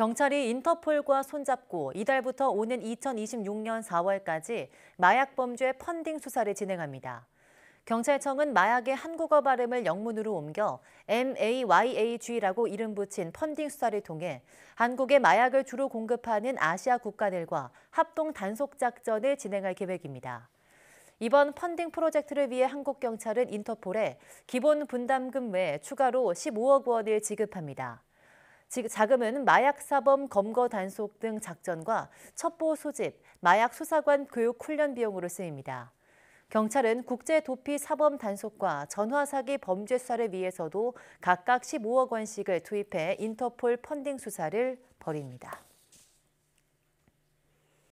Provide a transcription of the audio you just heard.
경찰이 인터폴과 손잡고 이달부터 오는 2026년 4월까지 마약 범죄 펀딩 수사를 진행합니다. 경찰청은 마약의 한국어 발음을 영문으로 옮겨 MAYAG라고 이름 붙인 펀딩 수사를 통해 한국에 마약을 주로 공급하는 아시아 국가들과 합동 단속 작전을 진행할 계획입니다. 이번 펀딩 프로젝트를 위해 한국경찰은 인터폴에 기본 분담금 외 추가로 15억 원을 지급합니다. 자금은 마약사범 검거 단속 등 작전과 첩보 소집, 마약 수사관 교육 훈련 비용으로 쓰입니다. 경찰은 국제 도피 사범 단속과 전화 사기 범죄 수사를 위해서도 각각 15억 원씩을 투입해 인터폴 펀딩 수사를 벌입니다.